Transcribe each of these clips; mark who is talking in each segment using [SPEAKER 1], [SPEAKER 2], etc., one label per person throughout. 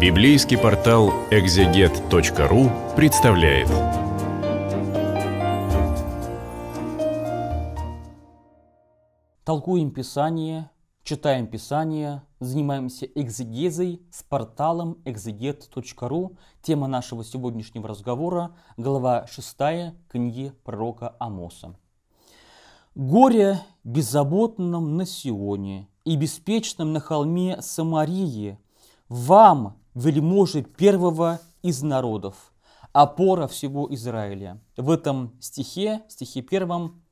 [SPEAKER 1] Библейский портал экзегет.ру представляет. Толкуем Писание, читаем Писание, занимаемся экзегезой с порталом экзегет.ру. Тема нашего сегодняшнего разговора – глава 6 книги пророка Амоса. «Горе беззаботным на Сионе и беспечным на холме Самарии, вам, вельможи первого из народов, опора всего Израиля. В этом стихе, стихе первом,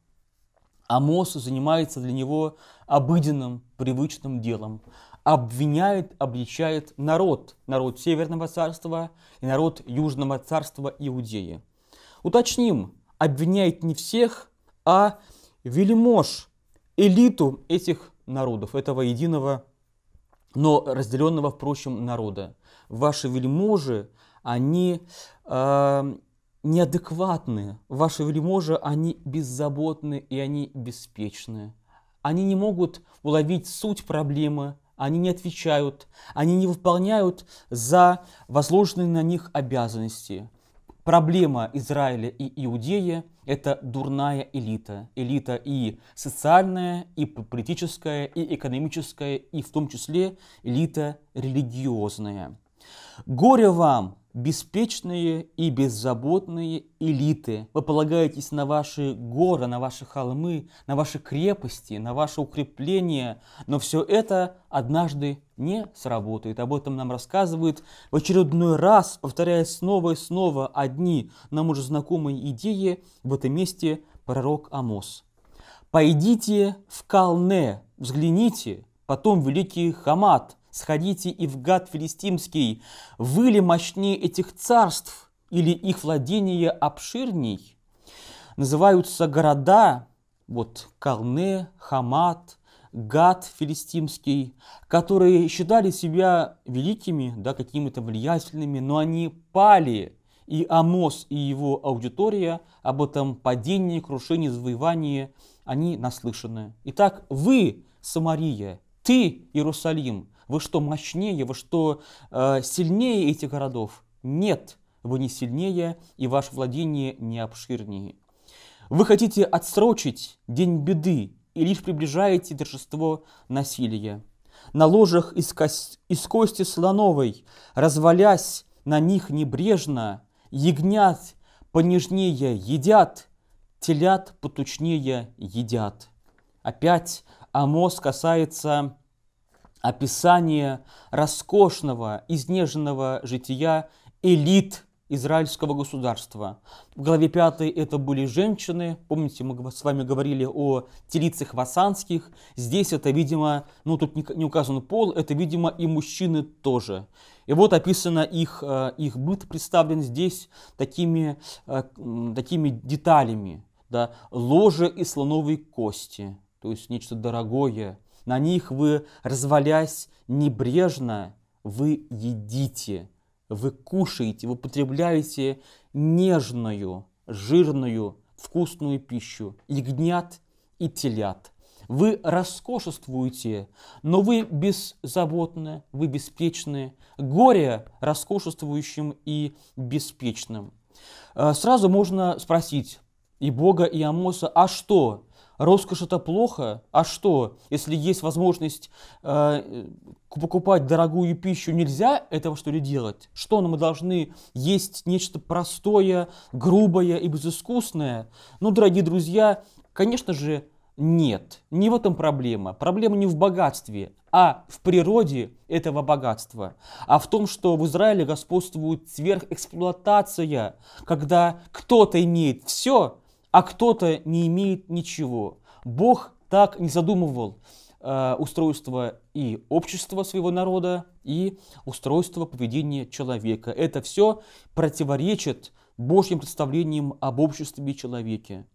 [SPEAKER 1] Амос занимается для него обыденным, привычным делом. Обвиняет, обличает народ, народ Северного царства и народ Южного царства Иудеи. Уточним, обвиняет не всех, а вельмож, элиту этих народов, этого единого, но разделенного, впрочем, народа ваши вельможи, они э, неадекватны, ваши вельможи, они беззаботны и они беспечны. Они не могут уловить суть проблемы, они не отвечают, они не выполняют за возложенные на них обязанности. Проблема Израиля и Иудеи – это дурная элита. Элита и социальная, и политическая, и экономическая, и в том числе элита религиозная. Горе вам, беспечные и беззаботные элиты. Вы полагаетесь на ваши горы, на ваши холмы, на ваши крепости, на ваше укрепление, но все это однажды не сработает. Об этом нам рассказывают в очередной раз, повторяя снова и снова одни нам уже знакомые идеи в этом месте пророк Амос. «Пойдите в Калне, взгляните, потом великий Хамат, сходите и в гад филистимский, вы ли мощнее этих царств, или их владение обширней? Называются города, вот Калне, Хамат, Гад филистимский, которые считали себя великими, да, какими-то влиятельными, но они пали, и Амос, и его аудитория об этом падении, крушении, завоевании, они наслышаны. Итак, вы, Самария, ты, Иерусалим, вы что мощнее, вы что э, сильнее этих городов? Нет, вы не сильнее, и ваше владение не обширнее. Вы хотите отсрочить день беды и лишь приближаете торжество насилия. На ложах из, кость, из кости слоновой, развалясь на них небрежно, ягнят понежнее едят, телят потучнее едят. Опять Амос касается описание роскошного, изнеженного жития элит израильского государства. В главе 5 это были женщины. Помните, мы с вами говорили о телицах васанских. Здесь это, видимо, ну тут не указан пол, это, видимо, и мужчины тоже. И вот описано их, э, их быт представлен здесь такими, э, такими деталями. Да, ложе и слоновой кости, то есть нечто дорогое, на них вы, развалясь небрежно, вы едите, вы кушаете, вы потребляете нежную, жирную, вкусную пищу, ягнят и телят. Вы роскошествуете, но вы беззаботны, вы беспечны. Горе роскошествующим и беспечным. Э, сразу можно спросить и Бога, и Амоса, а что, роскошь это плохо? А что, если есть возможность э, покупать дорогую пищу, нельзя этого что ли делать? Что ну, мы должны есть нечто простое, грубое и безыскусное? Ну, дорогие друзья, конечно же, нет, не в этом проблема. Проблема не в богатстве, а в природе этого богатства. А в том, что в Израиле господствует сверхэксплуатация, когда кто-то имеет все, а кто-то не имеет ничего. Бог так не задумывал э, устройство и общества своего народа, и устройство поведения человека. Это все противоречит Божьим представлениям об обществе и человеке.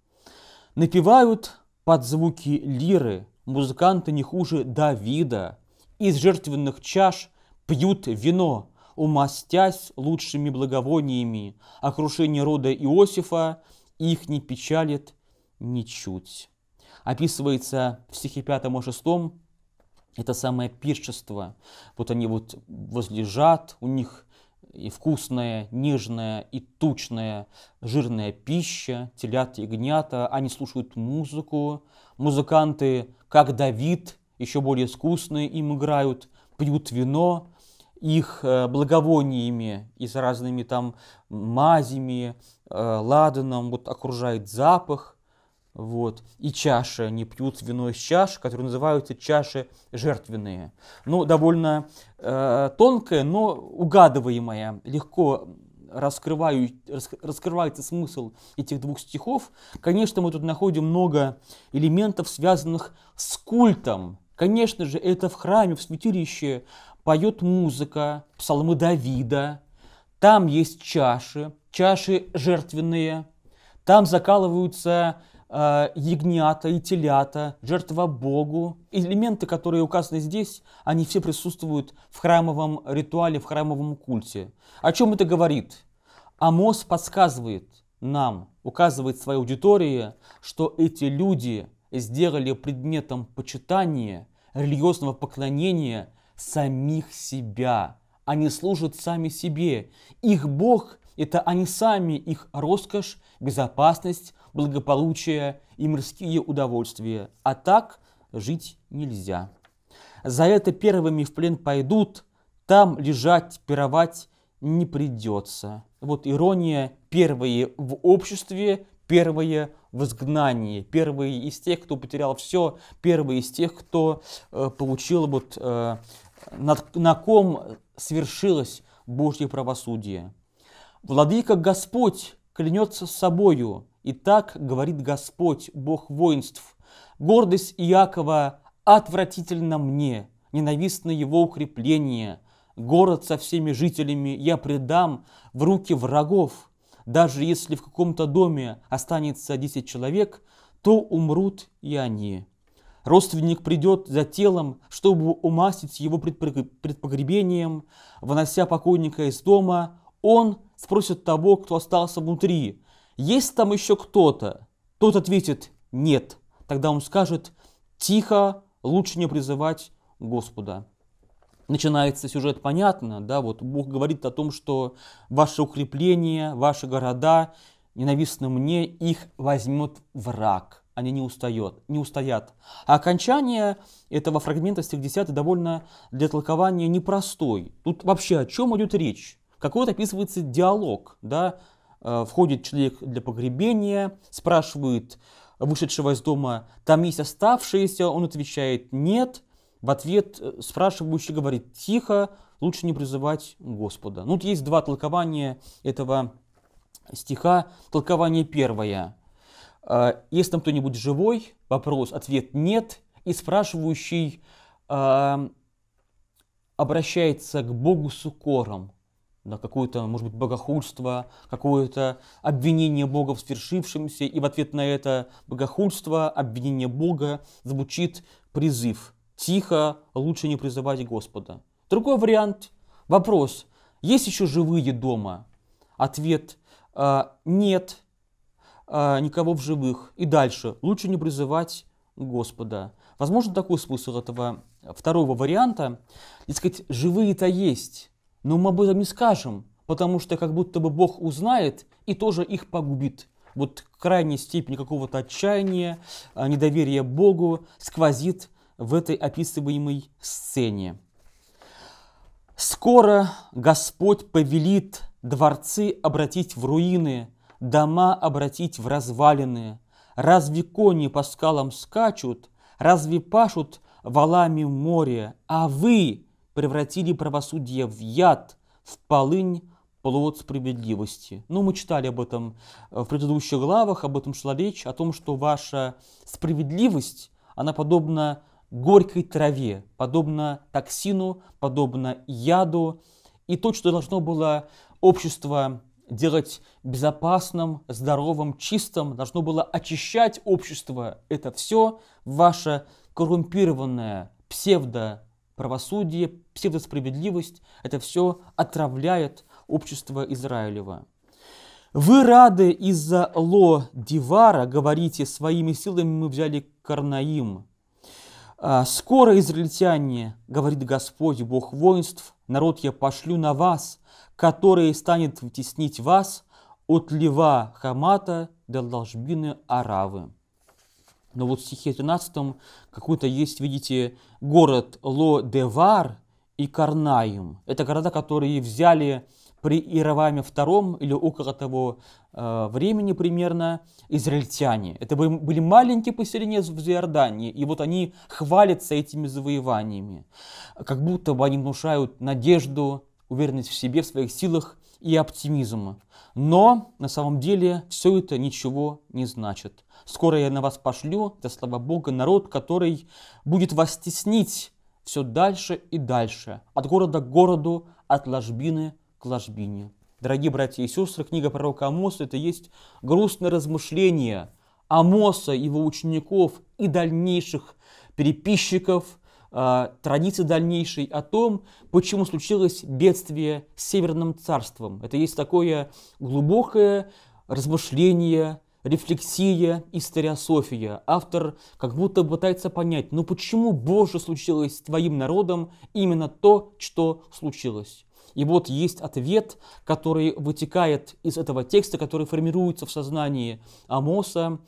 [SPEAKER 1] Напевают под звуки лиры музыканты не хуже Давида. Из жертвенных чаш пьют вино, умастясь лучшими благовониями. О крушении рода Иосифа их не печалит ничуть. Описывается в стихе 5 и 6 это самое пиршество. Вот они вот возлежат, у них и вкусная, нежная, и тучная, жирная пища, телят и гнята, они слушают музыку, музыканты, как Давид, еще более искусные, им играют, пьют вино, их э, благовониями и с разными там мазями, э, ладаном, вот окружает запах, вот, и чаши, они пьют вино из чаш, которые называются чаши жертвенные. Ну, довольно э, тонкая, но угадываемая, легко раскрываю, раскрывается смысл этих двух стихов. Конечно, мы тут находим много элементов, связанных с культом. Конечно же, это в храме, в святилище поет музыка, псалмы Давида, там есть чаши, чаши жертвенные, там закалываются э, ягнята и телята, жертва Богу. Элементы, которые указаны здесь, они все присутствуют в храмовом ритуале, в храмовом культе. О чем это говорит? Амос подсказывает нам, указывает своей аудитории, что эти люди сделали предметом почитания, религиозного поклонения – самих себя. Они служат сами себе. Их Бог – это они сами, их роскошь, безопасность, благополучие и мирские удовольствия. А так жить нельзя. За это первыми в плен пойдут, там лежать, пировать не придется. Вот ирония первые в обществе, первые в изгнании, первые из тех, кто потерял все, первые из тех, кто э, получил вот э, над, на ком свершилось Божье правосудие. Владыка Господь клянется собою, и так говорит Господь, Бог воинств. Гордость Иакова отвратительна мне, ненавистно его укрепление. Город со всеми жителями я предам в руки врагов. Даже если в каком-то доме останется десять человек, то умрут и они. Родственник придет за телом, чтобы умастить его предпогребением, вынося покойника из дома. Он спросит того, кто остался внутри, есть там еще кто-то? Тот ответит «нет». Тогда он скажет «тихо, лучше не призывать Господа». Начинается сюжет понятно, да, вот Бог говорит о том, что ваше укрепление, ваши города, ненавистны мне, их возьмет враг они не, устает, не устоят. А окончание этого фрагмента стих 10 довольно для толкования непростой. Тут вообще о чем идет речь? Какой вот описывается диалог, да? Э, входит человек для погребения, спрашивает вышедшего из дома, там есть оставшиеся, он отвечает «нет», в ответ э, спрашивающий говорит «тихо, лучше не призывать Господа». Ну, тут есть два толкования этого стиха. Толкование первое – а, Есть там кто-нибудь живой? Вопрос, ответ нет. И спрашивающий а, обращается к Богу с укором. Да, какое-то, может быть, богохульство, какое-то обвинение Бога в свершившемся, и в ответ на это богохульство, обвинение Бога звучит призыв. Тихо, лучше не призывать Господа. Другой вариант. Вопрос. Есть еще живые дома? Ответ э, нет а, никого в живых. И дальше. Лучше не призывать Господа. Возможно, такой смысл этого второго варианта. И сказать, живые-то есть, но мы об этом не скажем, потому что как будто бы Бог узнает и тоже их погубит. Вот крайняя степень какого-то отчаяния, а, недоверия Богу сквозит в этой описываемой сцене. «Скоро Господь повелит дворцы обратить в руины, дома обратить в развалины? Разве кони по скалам скачут? Разве пашут валами море? А вы превратили правосудие в яд, в полынь, плод справедливости. Ну, мы читали об этом э, в предыдущих главах, об этом шла речь, о том, что ваша справедливость, она подобна горькой траве, подобна токсину, подобна яду. И то, что должно было общество делать безопасным, здоровым, чистым, должно было очищать общество. Это все ваше коррумпированное псевдоправосудие, псевдосправедливость, это все отравляет общество Израилева. Вы рады из-за Ло Дивара, говорите, своими силами мы взяли Карнаим. А, скоро израильтяне, говорит Господь, Бог воинств, Народ я пошлю на вас, который станет втеснить вас от лева Хамата до должбины Аравы. Но вот в стихе 13 какой-то есть, видите, город Ло-Девар и Карнаим. Это города, которые взяли при Иероваме II или около того э, времени примерно израильтяне. Это были маленькие поселения в Иордании, и вот они хвалятся этими завоеваниями, как будто бы они внушают надежду, уверенность в себе, в своих силах и оптимизм. Но на самом деле все это ничего не значит. Скоро я на вас пошлю, это слава Бога, народ, который будет вас теснить все дальше и дальше, от города к городу, от ложбины к ложбине. Дорогие братья и сестры, книга пророка Амоса – это есть грустное размышление Амоса, его учеников и дальнейших переписчиков, а, традиции дальнейшей о том, почему случилось бедствие с Северным царством. Это есть такое глубокое размышление, рефлексия, историософия. Автор как будто пытается понять, ну почему, Боже, случилось с твоим народом именно то, что случилось. И вот есть ответ, который вытекает из этого текста, который формируется в сознании Амоса,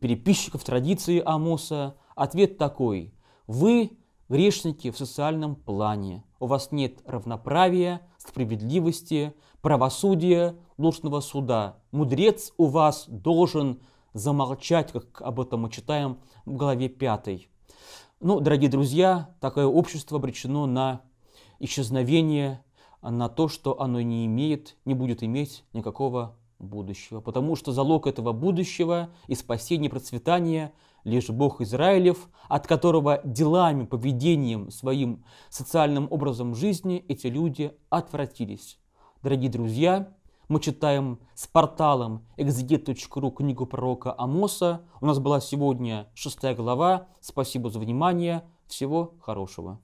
[SPEAKER 1] переписчиков традиции Амоса. Ответ такой. Вы грешники в социальном плане. У вас нет равноправия, справедливости, правосудия, должного суда. Мудрец у вас должен замолчать, как об этом мы читаем в главе 5. Ну, дорогие друзья, такое общество обречено на исчезновение а на то, что оно не имеет, не будет иметь никакого будущего. Потому что залог этого будущего и спасения, и процветания лишь Бог Израилев, от которого делами, поведением, своим социальным образом жизни эти люди отвратились. Дорогие друзья, мы читаем с порталом exeget.ru книгу пророка Амоса. У нас была сегодня шестая глава. Спасибо за внимание. Всего хорошего.